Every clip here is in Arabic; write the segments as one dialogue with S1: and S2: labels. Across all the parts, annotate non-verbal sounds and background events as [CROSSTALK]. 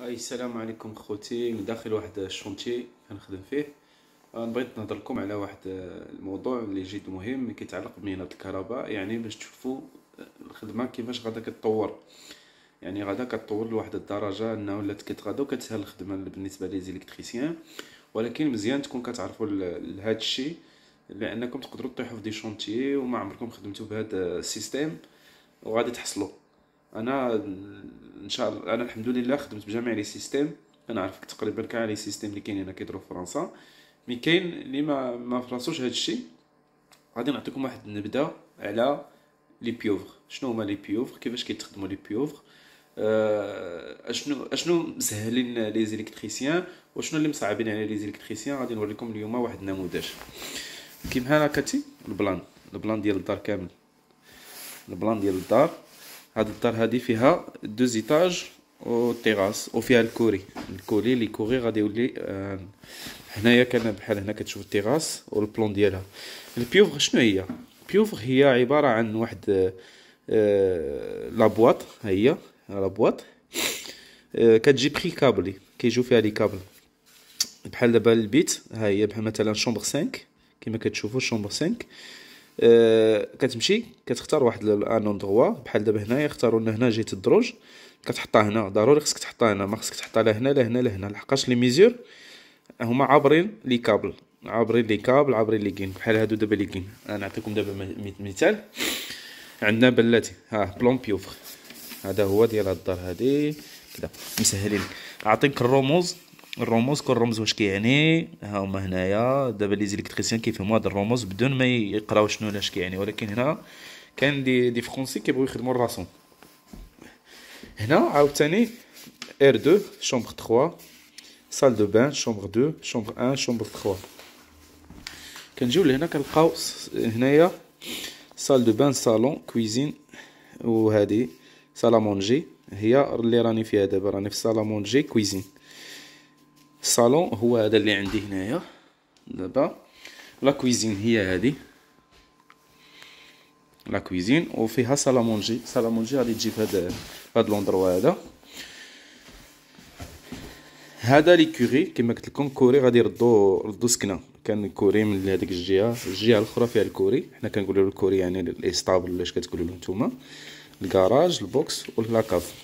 S1: اي السلام عليكم خوتي من داخل واحد الشونتي كنخدم فيه آه، بغيت نهضر لكم على واحد آه، الموضوع اللي جد مهم كيتعلق بمهنه الكهرباء يعني باش تشوفوا آه، الخدمه كيفاش غادا كتطور يعني غادا كتطور لواحد الدرجه انه ولات كتغادا وكتسهل الخدمه بالنسبه لي زيليكتريسيان ولكن مزيان تكون كتعرفوا لهذا الشيء لانكم تقدروا تطيحوا في دي شونتي وما عمركم خدمتوا بهذا السيستيم وغادي تحصلوا انا ان شاء الله انا الحمد لله خدمت بجميع لي سيستيم انا تقريبا كاع لي سيستيم اللي كاينين هنا كيديروا في فرنسا مي كاين اللي ما ما فراسوش هذا الشيء غادي نعطيكم واحد النبذه على لي بيوفر شنو هما لي بيوفر كيفاش كيتخدموا لي بيوفر آه، اشنو اشنو مسهلين لي زيليكتريسيان وشنو اللي مصعبين على لي زيليكتريسيان غادي نوريكم اليوم واحد النموذج كيما هاكا البلان البلان ديال الدار كامل البلان ديال الدار هاد الدار هادي فيها دو زيتاج و تيراس وفيها الكوري الكوري لي كوري غادي يولي آه، هنايا كان بحال هنا كتشوف التيراس والبلون ديالها البيوفغ شنو هي البيوفغ هي عباره عن واحد آه، آه، لابواط ها هي لابواط كتجي بري كابلي كيجيو فيها لي كابل بحال دابا البيت ها هي بحال مثلا شومبر 5 كما كتشوفوا شومبر 5 آه، كتمشي كتختار واحد ان اوندغوا بحال دابا هنايا اختاروا لنا هنا جهه الدروج كتحطها هنا ضروري خصك تحطها هنا ما خصك تحطها لا هنا لا هنا لا هنا لحقاش لي ميزور هما عابرين لي كابل عابرين لي كابل عابرين لي كين بحال هادو دابا لي كين انا نعطيكم دابا مثال عندنا بلاتي ها بلون بيوفر هذا هو ديال الدار هادي كدا مسهلين اعطيك الرموز الرموز كل رمز واش كيعني ها هما هنايا دابا لي زيكتريسيان كيفهموا هاد الرموز بدون ما يقراو شنو لاش كيعني ولكن هنا كان دي دي فرونسي كيبغيو يخدموا الراسون هنا عاوتاني ار 2 شومبر 3 سال دو بان شومبر 2 شومبر 1 شومبر 3 كنجيو لهنا كنلقاو هنايا سال دو بان صالون كويزين وهذه سالامونجي هي اللي راني فيها دابا راني في سالامونجي كويزين الصالون هو هذا اللي عندي هنايا دابا لا كويزين هي هذه لا كويزين وفيها سالامونجي سالامونجي غادي تجي في هذا هذا لوندروا هذا هذا لي كوري كما قلت لكم كوري غادي يردو ردو سكنه كان كوري من هذيك الجهه الجهه الاخرى فيها الكوري حنا كنقولوا له الكوري يعني الاسطابل ولا اش كتقولوا له نتوما الكراج البوكس ولا كاف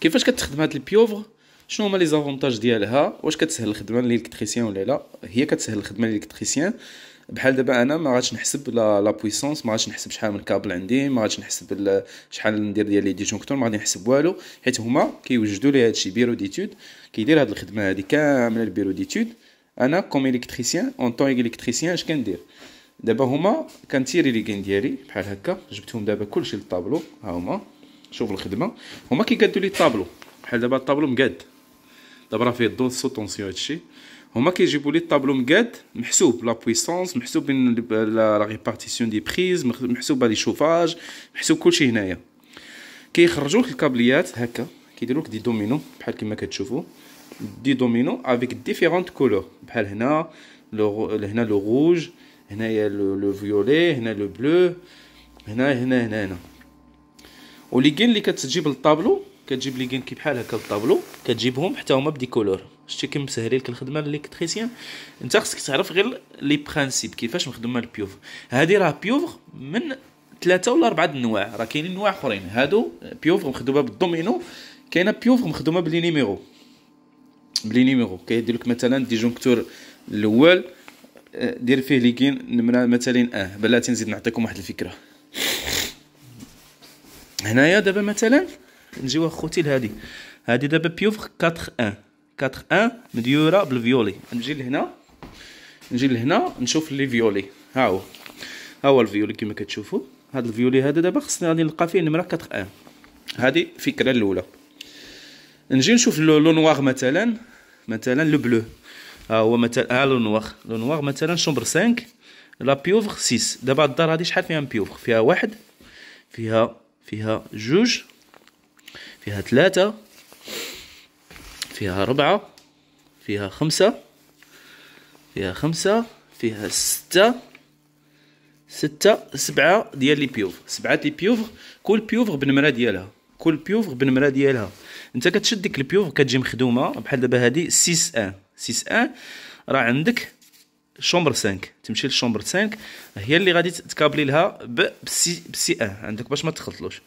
S1: كيفاش كتخدم هاد البيوفر شنو هما لي زافونتاج ديالها واش كتسهل الخدمه للالكتريسيان ولا لا هي كتسهل الخدمه للالكتريسيان بحال دابا انا ما غاديش نحسب لا لا بويسونس ما غاديش نحسب شحال من كابل عندي ما غاديش نحسب شحال ندير ديال لي ديجونكتور ما غادي نحسب والو حيت هما كيوجدوا لي هادشي بيرو ديتود كيدير هاد الخدمه هادي كامله البيرو ديتود انا كوم الكتريسيان اون طون الكتريسيان اش كندير دابا هما كنتيري لي كين ديالي بحال هكا جبتهم دابا كلشي للطابلو ها هما شوف الخدمه هما كيقادوا لي الطابلو بحال دابا الطابلو مقاد دابا راه فيه الضو سو طونسيون هادشي هما كيجيبوا لي الطابلو مقاد محسوب لا بويسونس محسوب لا ريبارتيسيون دي بريز محسوبه لي شوفاج محسوب كلشي هنايا كيخرجوا لك الكابليات هكا كيديروا لك دي دومينو بحال كما كتشوفوا دي دومينو افيك ديفيرونت كولور بحال هنا لو هنا لو روج هنايا لو فيولي هنا لو بلو هنا هنا هنا هنا وليجين اللي كتجيب للطابلو كتجيب ليجين كي بحال هكا للطابلو كتجيبهم حتى هما بدي كولور شتي كم مسهلي لك الخدمه الالكتريسيان انت خصك تعرف غير لي برانسيب كيفاش مخدومه البيوف هذه راه بيوف من ثلاثه ولا اربعه النواع راه كاينين نواع اخرين هادو بيوف مخدومه بالدومينو كاينه بيوف مخدومه بلي نيميرو بلي نيميرو كيدير لك مثلا ديجونكتور الاول دير فيه ليكين نمره مثلا اه بلاتي نزيد نعطيكم واحد الفكره هنايا دابا مثلا نجيو اخوتي لهادي هادي دابا بيوفر 4 1 4 1 مديوره بالفيولي نجي لهنا نجي لهنا نشوف لي فيولي ها هو ها هو الفيولي كما كتشوفوا هاد الفيولي هذا دابا خصني غادي نلقى فيه نمره 4 1 هادي الفكره الاولى نجي نشوف لو نوار مثلا مثلا لو بلو ها هو مثلا ها لو نوار لو نوار مثلا شومبر 5 لا بيوفر 6 دابا الدار هادي شحال فيها بيوفر فيها واحد فيها فيها جوج فيها ثلاثة فيها ربعة فيها خمسة فيها خمسة فيها ستة ستة سبعة ديال لي بيوف سبعة لي بيوف كل بيوف بنمرة ديالها كل بيوف بنمرة ديالها انت كتشد ديك البيوف كتجي مخدومة بحال دابا هادي سيس ان سيس ان راه عندك الشومبر 5 تمشي للشومبر 5 هي اللي غادي تكابلي لها بسي بسي ان عندك باش ما تخلطلوش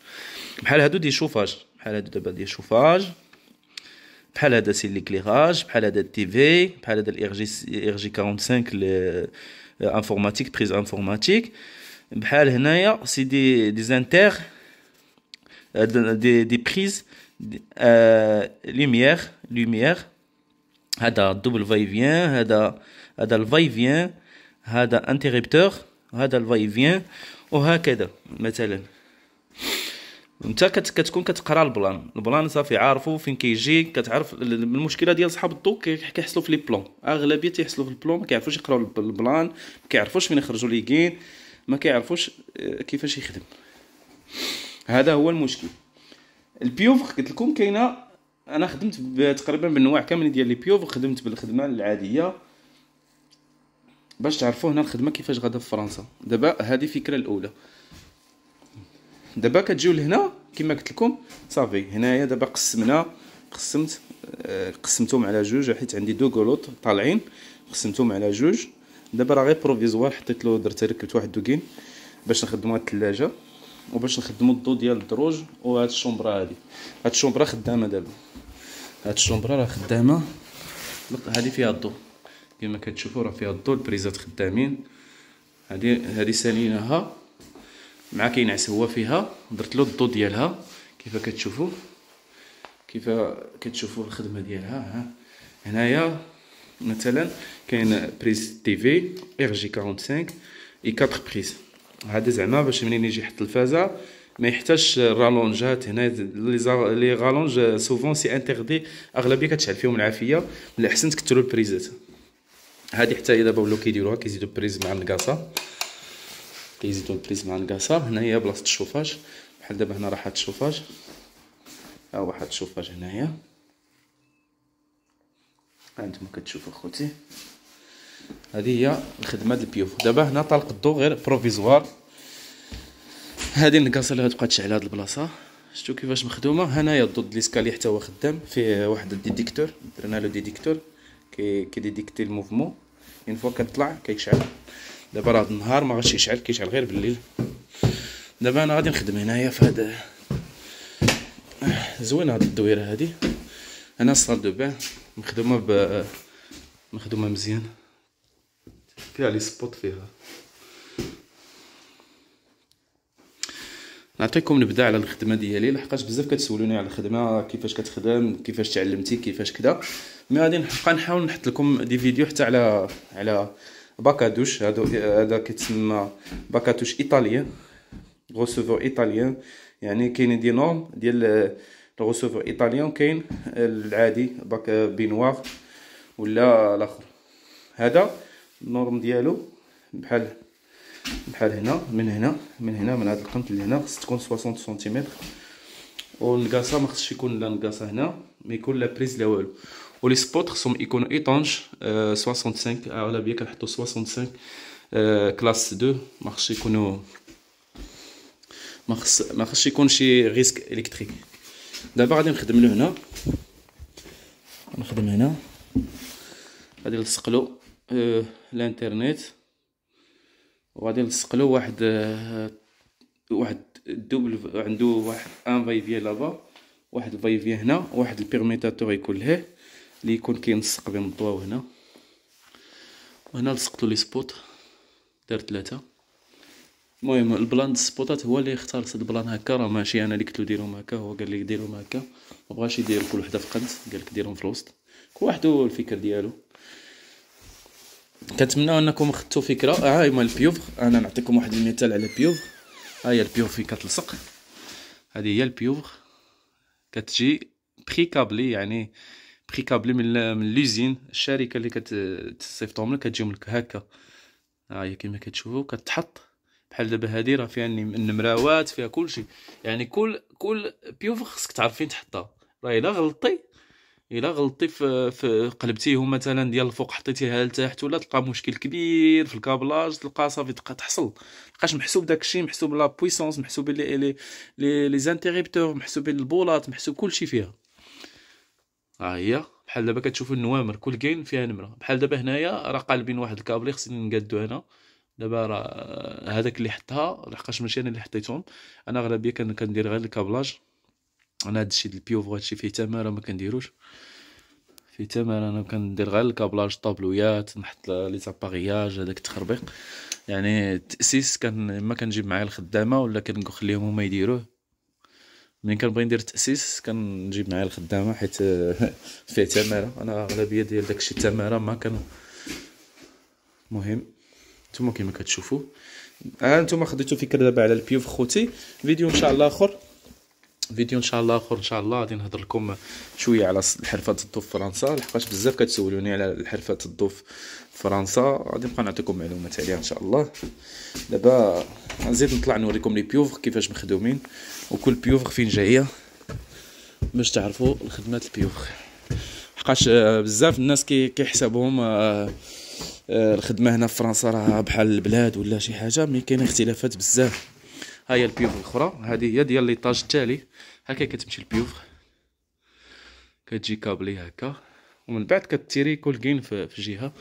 S1: بحال هادو دي شوفاج بحال هادو دابا دي شوفاج بحال هذا سي ليكليراج بحال هذا التي في بحال هذا الار جي ار جي 45 انفورماتيك بريز انفورماتيك بحال هنايا سي دي دي زانتيغ دي دي بريز لوميير لوميير هذا دوبل فايفيان هذا هذا الفاي فيان هذا انتيريبتور هذا الفاي فيان وهكذا مثلا انت كتكون كتقرا البلان البلان صافي عارفو فين كيجي كتعرف المشكله ديال صحاب الضو كيحصلوا في لي بلون اغلبيه تيحصلوا في البلون ما كيعرفوش يقراو البلان ما كيعرفوش فين يخرجوا لي جين ما كيعرفوش آه، كيفاش يخدم هذا هو المشكل البيوفر قلت لكم كاينه انا خدمت تقريبا بالنواع كامل ديال لي بيوفر خدمت بالخدمه العاديه باش تعرفوا هنا الخدمه كيفاش غادا في فرنسا دابا هذه فكره الاولى دابا كتجيو لهنا كما قلت لكم صافي هنايا دابا قسمنا قسمت آه، قسمتهم على جوج حيت عندي دو غلوط طالعين قسمتهم على جوج دابا راه غير بروفيزوار حطيت له درت ركبت واحد دوكين باش نخدموا الثلاجه وباش نخدموا الضو ديال الدروج وهاد الشومبرا هادي هاد الشومبرا خدامه دابا هاد الشومبرا راه خدامه هادي فيها الضو كما كتشوفوا راه فيها الضوء البريزات خدامين هذه هذه ساليناها مع كينعس هو فيها درت له الضوء ديالها كيف كتشوفوا كيف كتشوفوا الخدمه ديالها ها هنايا مثلا كاين بريز تي في ار جي 45 اي 4 بريز هذا زعما باش منين يجي يحط الفازه ما يحتاجش الرالونجات هنا لي غالونج سوفون سي انتردي اغلبيه كتشعل فيهم العافيه من الاحسن تكثروا البريزات هذه حتى هي دابا ولاو كيديروها كيزيدو بريز مع النقاصه كيزيدو البريز مع النقاصه هنايا هي بلاصه الشوفاج بحال دابا هنا راه حاط الشوفاج ها هو حاط الشوفاج هنايا هانتوما كتشوفوا اخوتي هذه هي الخدمه ديال البيوف دابا هنا طلق الضو غير بروفيزوار هذه النقاصه اللي غتبقى تشعل هاد البلاصه شفتوا كيفاش مخدومه هنايا الضو ديال الاسكالي حتى هو خدام فيه واحد الديديكتور درنا له ديديكتور كي كيديديكتي الموفمون اين يعني فوا كتطلع كيشعل دابا راه النهار ما غاش يشعل كيشعل غير بالليل دابا انا غادي نخدم هنايا في هاد آه، زوينه هاد الدويره هادي انا صال دو بان مخدومه ب مخدومه مزيان فيها لي سبوت فيها نعطيكم نبدا على الخدمه ديالي لحقاش بزاف كتسولوني على الخدمه كيفاش كتخدم كيفاش تعلمتي كيفاش كدا مي غادي نبقى نحاول نحط لكم دي فيديو حتى على على باكادوش هادو هذا كيتسمى باكادوش ايطاليان غوسوفور ايطاليان يعني كاين دي نورم ديال الغوسوفور ايطاليان كاين العادي باك بينوار ولا الاخر هذا النورم ديالو بحال بحال هنا من هنا من هنا من هاد القنت هنا خص تكون 60 سنتيمتر والنقاصه ما خصش يكون لا نقاصه هنا ما يكون لا بريز لا والو ولي سبوت خصهم يكونوا ايطونج 65 اغلبيه كنحطوا 65 كلاس 2 ما خصش يكونوا ما خص ما خصش يكون شي ريسك الكتريك دابا غادي نخدم له هنا نخدم هنا غادي نلصق له أه وغادي نسقلو واحد آه، واحد دوبل عنده واحد ان فايفيي لابا واحد الفايفيي هنا واحد البيرميتاتور يكون لهيه اللي يكون كينسق بين الضواو هنا وهنا لصقتو لي سبوت دار ثلاثة المهم البلان السبوتات هو اللي اختار هاد البلان هكا راه ماشي انا اللي قلت له ديرهم هكا هو قال لي ديرهم هكا مبغاش يدير كل وحده في قنت قال لك ديرهم في الوسط كل واحد الفكر ديالو كنتمناو انكم اخذتوا فكره آه، ها هما البيوفر انا نعطيكم واحد المثال على البيوفر ها هي البيوفر فين كتلصق هذه هي البيوفر كتجي بري كابلي يعني بريكابلي من من لوزين الشركه اللي كتصيفطهم لك كتجيهم لك هكا ها آه، هي كما كتشوفوا كتحط بحال دابا هذه راه فيها النمراوات فيها كل شيء يعني كل كل بيوفر خصك تعرفين تحطها راه الا غلطتي الا غلطتي في, قلبتيهم مثلا ديال الفوق حطيتيها لتحت ولا تلقى مشكل كبير في الكابلاج تلقى صافي تبقى تحصل لقاش محسوب داكشي محسوب لا بويسونس محسوب لي لي لي, لي زانتيريبتور محسوبين البولاط محسوب كلشي فيها ها هي بحال دابا كتشوفوا النوامر كل كاين فيها نمره بحال دابا هنايا راه قالبين واحد الكابلي خصني نقادو هنا دابا راه هذاك اللي حطها لحقاش ماشي انا اللي حطيتهم انا اغلبيه كندير غير الكابلاج انا هادشي د البيوف وهادشي فيه تماره ما كنديروش فيه تماره انا كندير غير الكابلاج طابلويات نحط لي زاباغياج هذاك التخربيق يعني التاسيس كان ما كنجيب معايا الخدامه ولا كنخليهم هما يديروه ملي كنبغي ندير التاسيس كنجيب معايا الخدامه حيت [LAUGHS] فيه تماره انا اغلبيه ديال داكشي تماره ما كان مهم نتوما كما كتشوفوا ها آه، نتوما خديتو فكره دابا على البيوف خوتي فيديو ان شاء الله اخر فيديو ان شاء الله اخر ان شاء الله غادي نهضر لكم شويه على الحرفه الضو في فرنسا لحقاش بزاف كتسولوني على الحرفه الضو في فرنسا غادي نبقى نعطيكم معلومات عليها ان شاء الله دابا غنزيد نطلع نوريكم لي بيوفغ كيفاش مخدومين وكل بيوفغ فين جايه باش تعرفوا الخدمات البيوفغ لحقاش بزاف الناس كيحسبوهم آه، آه، الخدمه هنا في فرنسا راه بحال البلاد ولا شي حاجه مي كاين اختلافات بزاف ها هي البيوف الاخرى هذه هي ديال ليطاج التالي هكا كتمشي البيوف كتجي كابلي هكا ومن بعد كتيري كل كين في, جهه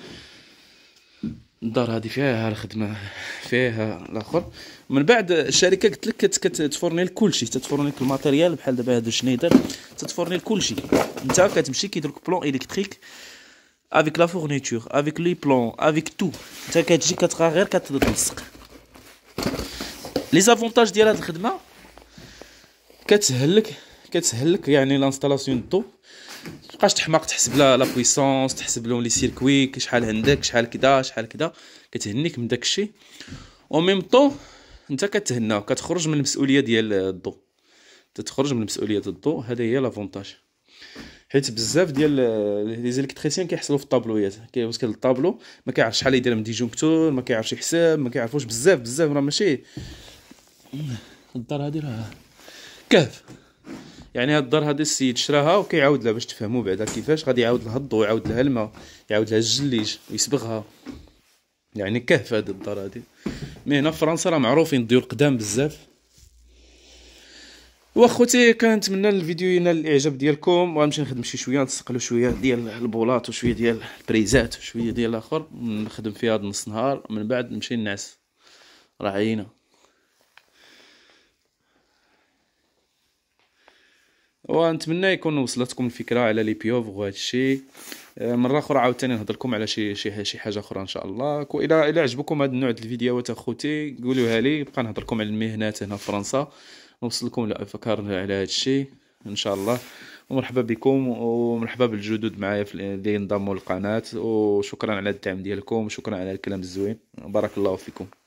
S1: الدار هذه فيها الخدمه فيها الاخر من بعد الشركه قلت لك كتفورني لكلشي تتفورني لك الماتيريال بحال دابا هذا شنيدر تتفورني لكلشي انت كتمشي كيدير لك بلون الكتريك افيك لا فورنيتور افيك لي بلون افيك تو انت كتجي كتبقى غير كتلصق لي زافونتاج ديال هاد الخدمه كتسهل لك كتسهل لك يعني لانستالاسيون الضو متبقاش تحماق تحسب لا لا بويسونس تحسب لهم لي سيركوي شحال عندك شحال كدا شحال كدا كتهنيك من داكشي او ميم طو انت كتهنى كتخرج من المسؤوليه ديال الضو تتخرج من مسؤوليه الضو هذا هي لافونتاج حيت بزاف ديال لي زيلكتريسيان كيحصلوا في الطابلويات كيوصل للطابلو ما كيعرفش شحال يدير من ديجونكتور ما كيعرفش يحسب ما كيعرفوش بزاف بزاف راه ماشي الدار هذه راه كهف يعني هاد الدار هاد السيد شراها وكيعاود لها باش تفهموا بعدا كيفاش غادي يعاود لها الضو يعاود لها الماء يعاود لها الجليج ويسبغها يعني كهف هاد الدار هادي مي هنا في فرنسا راه معروفين الضيوف القدام بزاف واخوتي كنتمنى الفيديو ينال الاعجاب ديالكم وغنمشي نخدم شي شويه نسقلو شويه ديال البولاط وشويه ديال البريزات وشويه ديال الاخر نخدم فيها هاد نص نهار من بعد نمشي نعس راه عينه ونتمنى يكون وصلتكم الفكره على لي بيوف وهذا الشيء آه، مره اخرى عاوتاني نهضر لكم على شي شي شي حاجه اخرى ان شاء الله الى الى عجبكم هذا النوع ديال الفيديوهات اخوتي قولوها لي نبقى نهضر لكم على المهنات هنا في فرنسا نوصل لكم الافكار على هذا الشيء ان شاء الله ومرحبا بكم ومرحبا بالجدد معايا في اللي انضموا للقناه وشكرا على الدعم ديالكم وشكرا على الكلام الزوين بارك الله فيكم